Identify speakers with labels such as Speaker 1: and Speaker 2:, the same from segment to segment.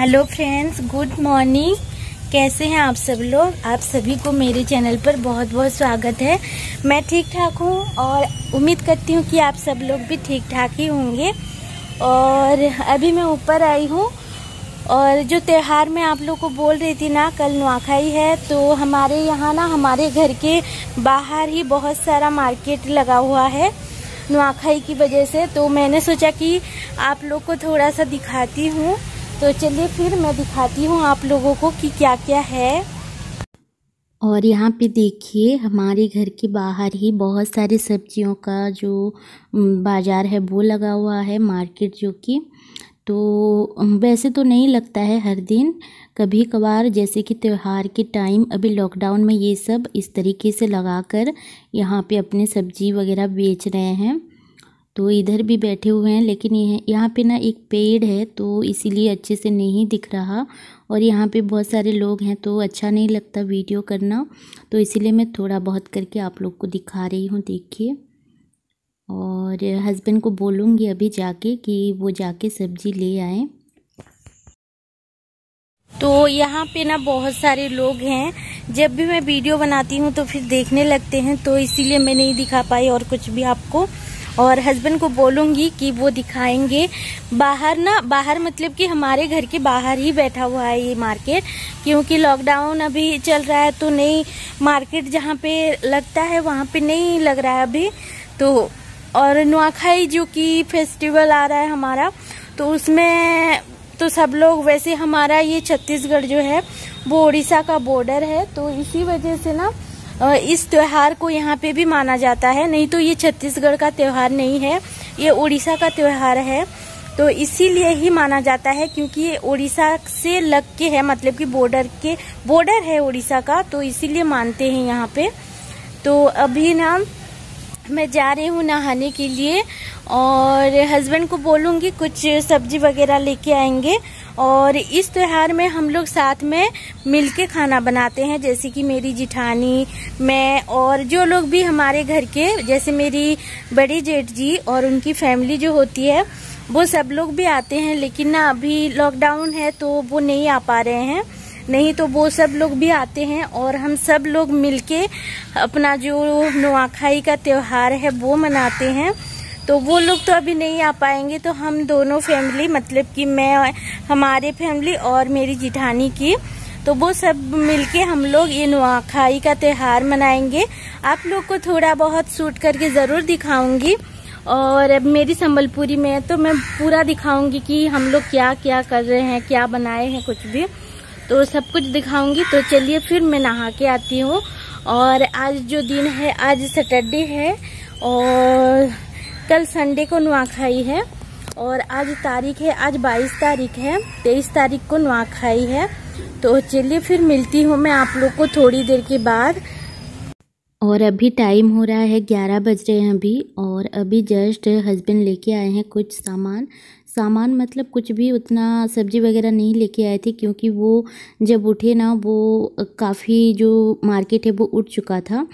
Speaker 1: hello friends good morning कैसे हैं आप सब लोग आप सभी को मेरे चैनल पर बहुत बहुत स्वागत है मैं ठीक ठाक हूँ और उम्मीद करती हूँ कि आप सब लोग भी ठीक ठाक ही होंगे और अभी मैं ऊपर आई हूँ और जो त्यौहार में आप लोग को बोल रही थी ना कल नुआखाई है तो हमारे यहाँ ना हमारे घर के बाहर ही बहुत सारा मार्केट लगा हुआ है नुआखाई की वजह से तो मैंने सोचा कि आप लोग को थोड़ा सा दिखाती हूँ तो चलिए फिर मैं दिखाती हूँ आप लोगों को कि क्या क्या है
Speaker 2: और यहाँ पे देखिए हमारे घर के बाहर ही बहुत सारे सब्जियों का जो बाज़ार है वो लगा हुआ है मार्केट जो कि तो वैसे तो नहीं लगता है हर दिन कभी कभार जैसे कि त्यौहार के टाइम अभी लॉकडाउन में ये सब इस तरीके से लगाकर यहाँ पर अपने सब्जी वगैरह बेच रहे हैं तो इधर भी बैठे हुए हैं लेकिन यह यहाँ पे ना एक पेड़ है तो इसीलिए अच्छे से नहीं दिख रहा और यहाँ पे बहुत सारे लोग हैं तो अच्छा नहीं लगता वीडियो करना तो इसीलिए मैं थोड़ा बहुत करके आप लोग को दिखा रही हूँ देखिए और हस्बैंड को बोलूँगी अभी जाके कि वो जाके सब्जी ले आए
Speaker 1: तो यहाँ पे ना बहुत सारे लोग हैं जब भी मैं वीडियो बनाती हूँ तो फिर देखने लगते हैं तो इसीलिए मैं नहीं दिखा पाई और कुछ भी आपको और हस्बैंड को बोलूँगी कि वो दिखाएंगे बाहर ना बाहर मतलब कि हमारे घर के बाहर ही बैठा हुआ है ये मार्केट क्योंकि लॉकडाउन अभी चल रहा है तो नहीं मार्केट जहाँ पे लगता है वहाँ पे नहीं लग रहा है अभी तो और नुआखाई जो कि फेस्टिवल आ रहा है हमारा तो उसमें तो सब लोग वैसे हमारा ये छत्तीसगढ़ जो है वो उड़ीसा का बॉर्डर है तो इसी वजह से ना इस त्यौहार को यहाँ पे भी माना जाता है नहीं तो ये छत्तीसगढ़ का त्यौहार नहीं है ये उड़ीसा का त्यौहार है तो इसीलिए ही माना जाता है क्योंकि ये उड़ीसा से लग के है मतलब कि बॉर्डर के बॉर्डर है उड़ीसा का तो इसीलिए मानते हैं यहाँ पे तो अभी ना मैं जा रही हूँ नहाने के लिए और हस्बैंड को बोलूँगी कुछ सब्जी वगैरह लेके आएंगे और इस त्यौहार में हम लोग साथ में मिलके खाना बनाते हैं जैसे कि मेरी जिठानी मैं और जो लोग भी हमारे घर के जैसे मेरी बड़ी जेठ जी और उनकी फैमिली जो होती है वो सब लोग भी आते हैं लेकिन ना अभी लॉकडाउन है तो वो नहीं आ पा रहे हैं नहीं तो वो सब लोग भी आते हैं और हम सब लोग मिलके अपना जो नुआखाई का त्यौहार है वो मनाते हैं तो वो लोग तो अभी नहीं आ पाएंगे तो हम दोनों फैमिली मतलब कि मैं हमारे फैमिली और मेरी जिठानी की तो वो सब मिलके हम लोग ये नुआखाई का त्यौहार मनाएंगे आप लोग को थोड़ा बहुत सूट करके ज़रूर दिखाऊंगी और अब मेरी संबलपुरी में तो मैं पूरा दिखाऊंगी कि हम लोग क्या क्या कर रहे हैं क्या बनाए हैं कुछ भी तो सब कुछ दिखाऊंगी तो चलिए फिर मैं नहा के आती हूँ और आज जो दिन है आज सैटरडे है और कल संडे को नुआखाई है और आज तारीख है आज 22 तारीख है 23 तारीख को नुआखाई है तो चलिए फिर मिलती हूँ मैं आप लोग को थोड़ी देर के बाद
Speaker 2: और अभी टाइम हो रहा है ग्यारह बज रहे हैं अभी और अभी जस्ट हस्बैंड लेके आए हैं कुछ सामान सामान मतलब कुछ भी उतना सब्जी वगैरह नहीं लेके आए थे क्योंकि वो जब उठे ना वो काफ़ी जो मार्केट है वो उठ चुका था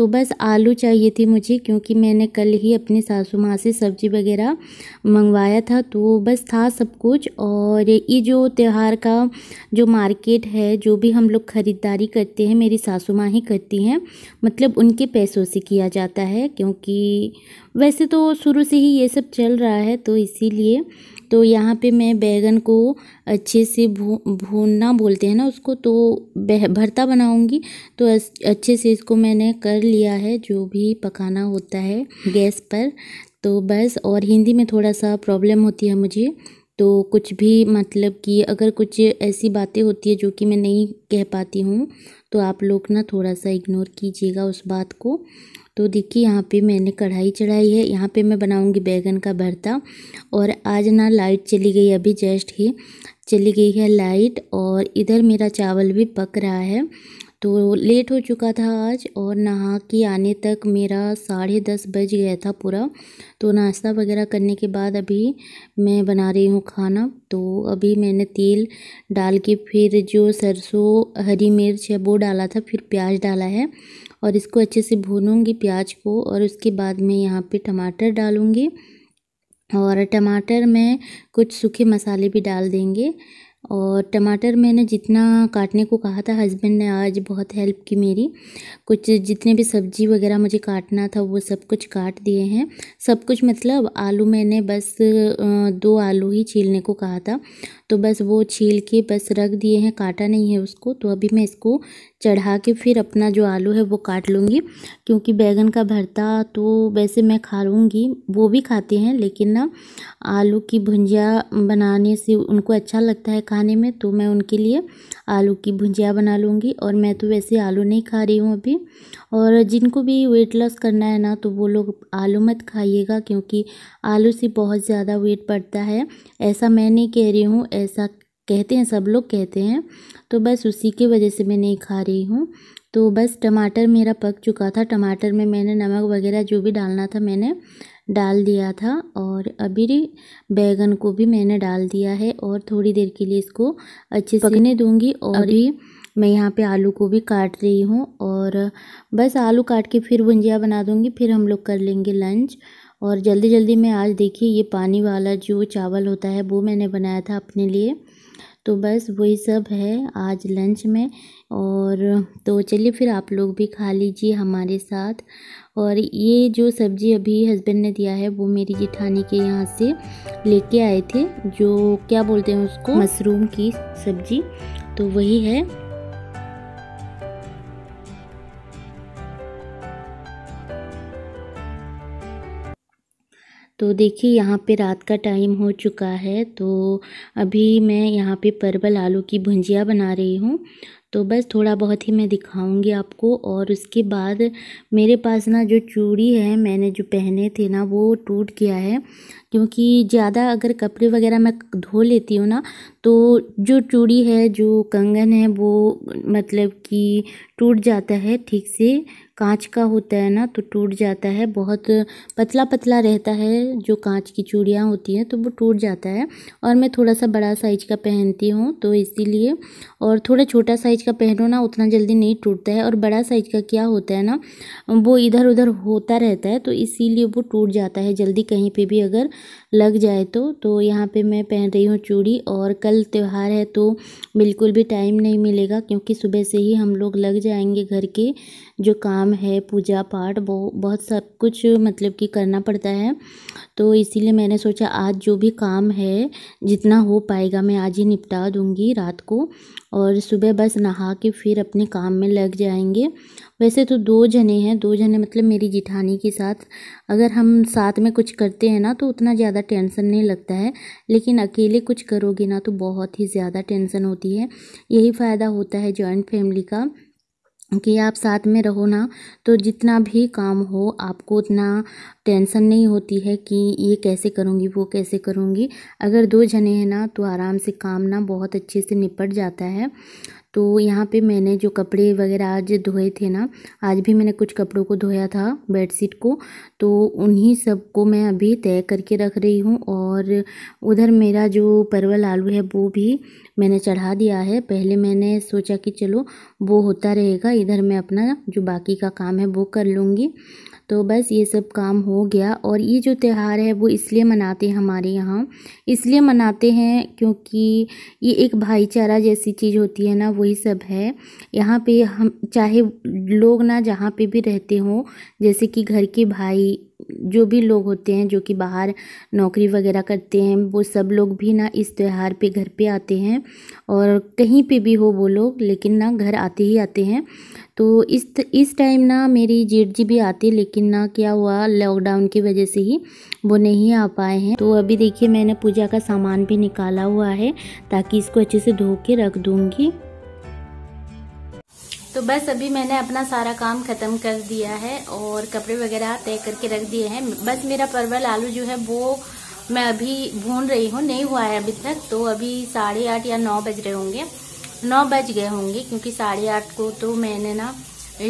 Speaker 2: तो बस आलू चाहिए थी मुझे क्योंकि मैंने कल ही अपने सासू माँ से सब्ज़ी वगैरह मंगवाया था तो बस था सब कुछ और ये जो त्यौहार का जो मार्केट है जो भी हम लोग ख़रीदारी करते हैं मेरी सासू माँ ही करती हैं मतलब उनके पैसों से किया जाता है क्योंकि वैसे तो शुरू से ही ये सब चल रहा है तो इसीलिए तो यहाँ पे मैं बैगन को अच्छे से भू भूनना बोलते हैं ना उसको तो बह भरता बनाऊँगी तो अच्छे से इसको मैंने कर लिया है जो भी पकाना होता है गैस पर तो बस और हिंदी में थोड़ा सा प्रॉब्लम होती है मुझे तो कुछ भी मतलब कि अगर कुछ ऐसी बातें होती है जो कि मैं नहीं कह पाती हूँ तो आप लोग ना थोड़ा सा इग्नोर कीजिएगा उस बात को तो देखिए यहाँ पे मैंने कढ़ाई चढ़ाई है यहाँ पे मैं बनाऊँगी बैगन का भरता और आज ना लाइट चली गई अभी जस्ट ही चली गई है लाइट और इधर मेरा चावल भी पक रहा है तो लेट हो चुका था आज और नहा के आने तक मेरा साढ़े दस बज गया था पूरा तो नाश्ता वगैरह करने के बाद अभी मैं बना रही हूँ खाना तो अभी मैंने तेल डाल के फिर जो सरसों हरी मिर्च है वो डाला था फिर प्याज डाला है और इसको अच्छे से भूनूंगी प्याज को और उसके बाद मैं यहाँ पे टमाटर डालूँगी और टमाटर में कुछ सूखे मसाले भी डाल देंगे और टमाटर मैंने जितना काटने को कहा था हस्बैंड ने आज बहुत हेल्प की मेरी कुछ जितने भी सब्ज़ी वगैरह मुझे काटना था वो सब कुछ काट दिए हैं सब कुछ मतलब आलू मैंने बस दो आलू ही छीलने को कहा था तो बस वो छील के बस रख दिए हैं काटा नहीं है उसको तो अभी मैं इसको चढ़ा के फिर अपना जो आलू है वो काट लूँगी क्योंकि बैगन का भरता तो वैसे मैं खा लूँगी वो भी खाते हैं लेकिन ना आलू की भुंजिया बनाने से उनको अच्छा लगता है खाने में तो मैं उनके लिए आलू की भुंजिया बना लूँगी और मैं तो वैसे आलू नहीं खा रही हूँ अभी और जिनको भी वेट लॉस करना है ना तो वो लोग आलू मत खाइएगा क्योंकि आलू से बहुत ज़्यादा वेट बढ़ता है ऐसा मैं नहीं कह रही हूँ ऐसा कहते हैं सब लोग कहते हैं तो बस उसी की वजह से मैं नहीं खा रही हूँ तो बस टमाटर मेरा पक चुका था टमाटर में मैंने नमक वगैरह जो भी डालना था मैंने डाल दिया था और अभी बैगन को भी मैंने डाल दिया है और थोड़ी देर के लिए इसको अच्छे से पकने दूँगी और भी मैं यहाँ पे आलू को भी काट रही हूँ और बस आलू काट के फिर भुंजिया बना दूँगी फिर हम लोग कर लेंगे लंच और जल्दी जल्दी में आज देखिए ये पानी वाला जो चावल होता है वो मैंने बनाया था अपने लिए तो बस वही सब है आज लंच में और तो चलिए फिर आप लोग भी खा लीजिए हमारे साथ और ये जो सब्ज़ी अभी हस्बैंड ने दिया है वो मेरी जिठानी के यहाँ से लेके आए थे जो क्या बोलते हैं उसको मशरूम की सब्ज़ी तो वही है तो देखिए यहाँ पे रात का टाइम हो चुका है तो अभी मैं यहाँ पे परवल आलू की भुंजिया बना रही हूँ तो बस थोड़ा बहुत ही मैं दिखाऊंगी आपको और उसके बाद मेरे पास ना जो चूड़ी है मैंने जो पहने थे ना वो टूट गया है क्योंकि ज़्यादा अगर कपड़े वगैरह मैं धो लेती हूँ ना तो जो चूड़ी है जो कंगन है वो मतलब कि टूट जाता है ठीक से कांच का होता है ना तो टूट जाता है बहुत पतला पतला रहता है जो कांच की चूड़ियाँ होती हैं तो वो टूट जाता है और मैं थोड़ा सा बड़ा साइज का पहनती हूँ तो इसीलिए और थोड़ा छोटा साइज का पहनो ना उतना जल्दी नहीं टूटता है और बड़ा साइज का क्या होता है ना वो इधर उधर होता रहता है तो इसीलिए वो टूट जाता है जल्दी कहीं पर भी अगर लग जाए तो तो यहाँ पे मैं पहन रही हूँ चूड़ी और कल त्यौहार है तो बिल्कुल भी टाइम नहीं मिलेगा क्योंकि सुबह से ही हम लोग लग जाएंगे घर के जो काम है पूजा पाठ बहुत बहुत सब कुछ मतलब कि करना पड़ता है तो इसीलिए मैंने सोचा आज जो भी काम है जितना हो पाएगा मैं आज ही निपटा दूँगी रात को और सुबह बस नहा के फिर अपने काम में लग जाएंगे वैसे तो दो जने हैं दो जने मतलब मेरी जिठानी के साथ अगर हम साथ में कुछ करते हैं ना तो उतना ज़्यादा टेंशन नहीं लगता है लेकिन अकेले कुछ करोगे ना तो बहुत ही ज़्यादा टेंशन होती है यही फ़ायदा होता है जॉइंट फैमिली का कि आप साथ में रहो ना तो जितना भी काम हो आपको उतना टेंशन नहीं होती है कि ये कैसे करूँगी वो कैसे करूँगी अगर दो जने हैं ना तो आराम से काम ना बहुत अच्छे से निपट जाता है तो यहाँ पे मैंने जो कपड़े वगैरह आज धोए थे ना आज भी मैंने कुछ कपड़ों को धोया था बेडशीट को तो उन्हीं सब को मैं अभी तय करके रख रही हूँ और उधर मेरा जो परवल आलू है वो भी मैंने चढ़ा दिया है पहले मैंने सोचा कि चलो वो होता रहेगा इधर मैं अपना जो बाकी का काम है वो कर लूँगी तो बस ये सब काम हो गया और ये जो त्यौहार है वो इसलिए मनाते हैं हमारे यहाँ इसलिए मनाते हैं क्योंकि ये एक भाईचारा जैसी चीज़ होती है ना वही सब है यहाँ पे हम चाहे लोग ना जहाँ पे भी रहते हों जैसे कि घर के भाई जो भी लोग होते हैं जो कि बाहर नौकरी वगैरह करते हैं वो सब लोग भी ना इस त्यौहार पे घर पे आते हैं और कहीं पे भी हो वो लोग लेकिन ना घर आते ही आते हैं तो इस इस टाइम ना मेरी जेठ जी भी आती लेकिन ना क्या हुआ लॉकडाउन की वजह से ही वो नहीं आ पाए हैं तो अभी देखिए मैंने पूजा का सामान भी निकाला हुआ है ताकि इसको अच्छे से धो के रख दूँगी तो बस अभी मैंने अपना सारा काम ख़त्म कर दिया है और कपड़े वगैरह तय करके रख दिए हैं बस मेरा परवल आलू जो है वो मैं अभी भून रही हूँ नहीं हुआ है अभी तक तो अभी साढ़े आठ या नौ बज रहे होंगे नौ बज गए होंगे क्योंकि साढ़े आठ को तो मैंने ना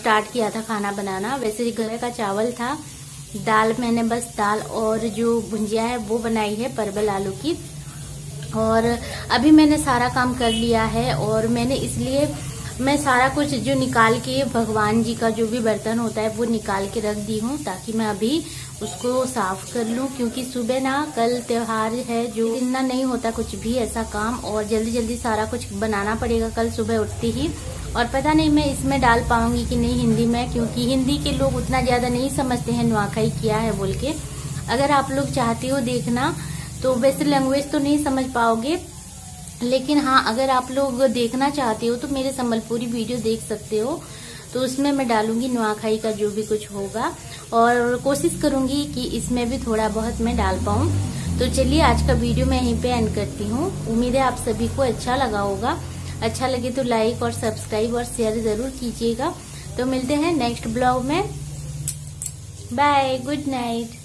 Speaker 2: स्टार्ट किया था खाना बनाना वैसे घर का चावल था दाल मैंने बस दाल और जो भुंजिया है वो बनाई है परवल आलू की और अभी मैंने सारा काम कर लिया है और मैंने इसलिए मैं सारा कुछ जो निकाल के भगवान जी का जो भी बर्तन होता है वो निकाल के रख दी हूँ ताकि मैं अभी उसको साफ कर लूँ क्योंकि सुबह ना कल त्योहार है जो इतना नहीं होता कुछ भी ऐसा काम और जल्दी जल्दी सारा कुछ बनाना पड़ेगा कल सुबह उठते ही और पता नहीं मैं इसमें डाल पाऊंगी कि नहीं हिंदी में क्योंकि हिंदी के लोग उतना ज़्यादा नहीं समझते हैं नुआखाई क्या है बोल के अगर आप लोग चाहते हो देखना तो वैसे लैंग्वेज तो नहीं समझ पाओगे लेकिन हाँ अगर आप लोग देखना चाहते हो तो मेरे संबलपुरी वीडियो देख सकते हो तो उसमें मैं डालूंगी नुआखाई का जो भी कुछ होगा और कोशिश करूंगी कि इसमें भी थोड़ा बहुत मैं डाल पाऊँ तो चलिए आज का वीडियो मैं यहीं पे एंड करती हूँ उम्मीद है आप सभी को अच्छा लगा होगा अच्छा लगे तो लाइक और सब्सक्राइब और शेयर जरूर कीजिएगा तो मिलते हैं नेक्स्ट ब्लॉग में बाय गुड नाइट